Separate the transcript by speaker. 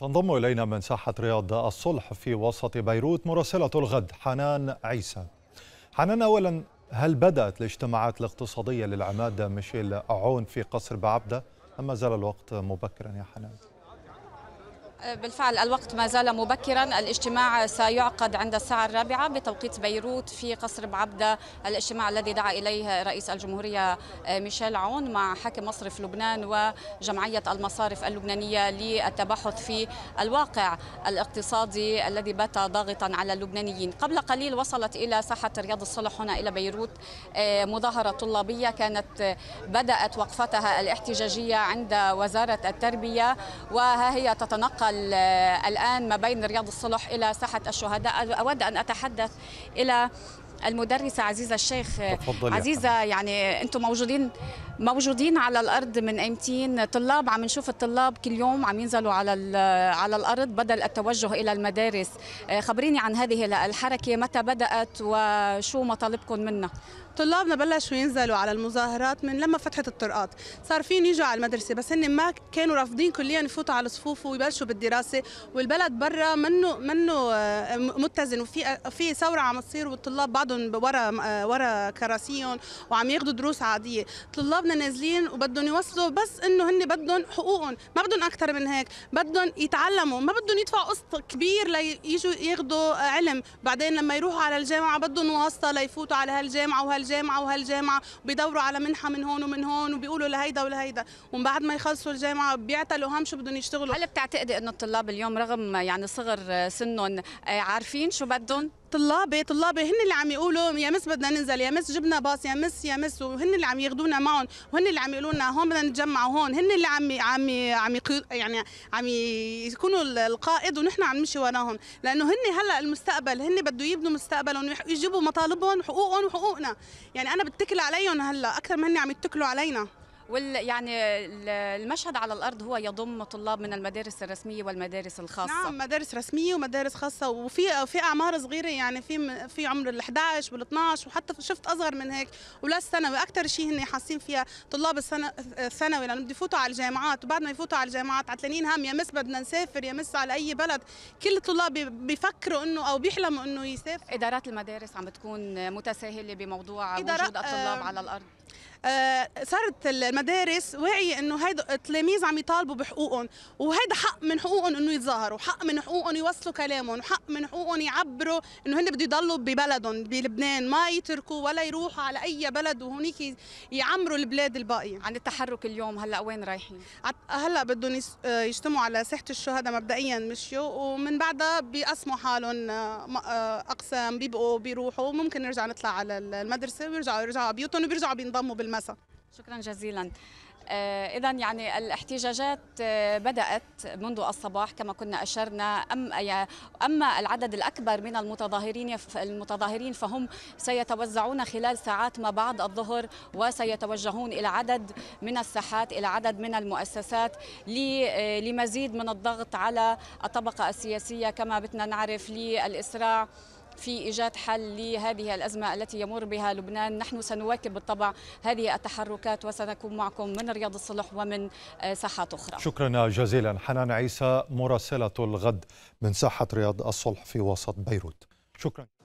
Speaker 1: تنضم إلينا من ساحة رياض الصلح في وسط بيروت مراسلة الغد حنان عيسى حنان أولا هل بدأت الاجتماعات الاقتصادية للعمادة ميشيل عون في قصر بعبدة أم ما زال الوقت مبكرا يا حنان؟
Speaker 2: بالفعل الوقت ما زال مبكرا الاجتماع سيعقد عند الساعة الرابعة بتوقيت بيروت في قصر بعبدة الاجتماع الذي دعا إليه رئيس الجمهورية ميشيل عون مع حاكم مصرف لبنان وجمعية المصارف اللبنانية للتباحث في الواقع الاقتصادي الذي بات ضاغطا على اللبنانيين قبل قليل وصلت إلى ساحة رياض الصلح هنا إلى بيروت آه، مظاهرة طلابية كانت بدأت وقفتها الاحتجاجية عند وزارة التربية وها هي تتنقل نتنقل الآن ما بين رياض الصلح إلى ساحة الشهداء أود أن أتحدث إلى المدرسة عزيزة الشيخ عزيزة يعني أنتم موجودين موجودين على الارض من ايمتين طلاب عم نشوف الطلاب كل يوم عم ينزلوا على على الارض بدل التوجه الى المدارس آه، خبريني عن هذه الحركه متى بدات
Speaker 1: وشو مطالبكم منها طلابنا بلشوا ينزلوا على المظاهرات من لما فتحت الطرقات صار فين يجوا على المدرسه بس هن ما كانوا رافضين كليا يفوتوا على الصفوف ويبلشوا بالدراسه والبلد برا منه منه آه، متزن وفي في ثوره عم تصير والطلاب بعضهم ورا آه، ورا كراسيهم وعم ياخذوا دروس عاديه طلابنا اولادنا نازلين وبدهم يوصلوا بس انه هن بدهم حقوقهم ما بدهم اكثر من هيك بدهم يتعلموا ما بدهم يدفعوا قسط كبير ليجوا ياخذوا علم بعدين لما يروحوا على الجامعه بدهم واسطه ليفوتوا على هالجامعه وهالجامعه وهالجامعه بيدوروا على منحه من هون ومن هون وبيقولوا لهيدا ولهيدا ومن بعد ما يخلصوا الجامعه بيعتلوا هم شو بدهم يشتغلوا هل بتعتقدي انه الطلاب اليوم رغم يعني صغر سنهم آه، عارفين شو بدهم طلابي طلابي هن اللي عم يقولوا يا مس بدنا ننزل يا مس جبنا باص يا مس يا مس وهن اللي عم ياخذونا معهم وهن اللي عم يقولوا لنا هون بدنا نتجمع هون هن اللي عم عم عم يعني عم يكونوا القائد ونحن عم نمشي وراهم لانه هن هلا المستقبل هن بده يبنوا مستقبلهم ويجيبوا مطالبهم وحقوقهم وحقوقنا يعني انا بتكل عليهم هلا اكثر ما هن عم يتكلوا علينا وال يعني المشهد على الارض هو يضم طلاب من المدارس الرسميه
Speaker 2: والمدارس الخاصه
Speaker 1: نعم مدارس رسميه ومدارس خاصه وفي في اعمار صغيره يعني في في عمر ال11 وال12 وحتى شفت اصغر من هيك ولا الثانوي اكثر شيء هن حاسين فيها طلاب الثانوي لانه بده يفوتوا على الجامعات وبعد ما يفوتوا على الجامعات عتلانين هم يا مس بدنا نسافر يا مس على اي بلد كل الطلاب بيفكروا انه او بيحلموا انه يسافروا ادارات المدارس عم بتكون متساهله بموضوع وجود الطلاب آه، على الارض آه، صارت المدارس واعيه انه هيدا التلاميذ عم يطالبوا بحقوقهم وهيدا حق من حقوقهم انه يتظاهروا حق من حقوقهم يوصلوا كلامهم وحق من حقوقهم يعبروا انه هن بده يضلوا ببلدهم بلبنان ما يتركوا ولا يروحوا على اي بلد وهونيك يعمروا البلاد الباقيه عن التحرك اليوم هلا وين رايحين هلا بدهم آه، يجتمعوا على ساحه الشهداء مبدئيا مشيوا ومن بعدها بيقسموا حالهم آه، آه، اقسام بيبقوا بيروحوا ممكن نرجع نطلع على المدرسه ويرجعوا يرجعوا على بيوتهم وبيرجعوا بينضموا بالمسا شكرا جزيلا آه، إذا يعني الاحتجاجات آه، بدأت
Speaker 2: منذ الصباح كما كنا أشرنا أم أما العدد الأكبر من المتظاهرين المتظاهرين فهم سيتوزعون خلال ساعات ما بعد الظهر وسيتوجهون إلى عدد من الساحات إلى عدد من المؤسسات آه، لمزيد من الضغط على الطبقة السياسية كما بدنا نعرف للإسراع في إيجاد حل لهذه الأزمة التي يمر بها لبنان نحن سنواكب بالطبع هذه التحركات وسنكون معكم من رياض الصلح ومن آه، ساحات أخرى
Speaker 1: شكرا جزيلا حنان عيسى مراسلة الغد من ساحة رياض الصلح في وسط بيروت شكرا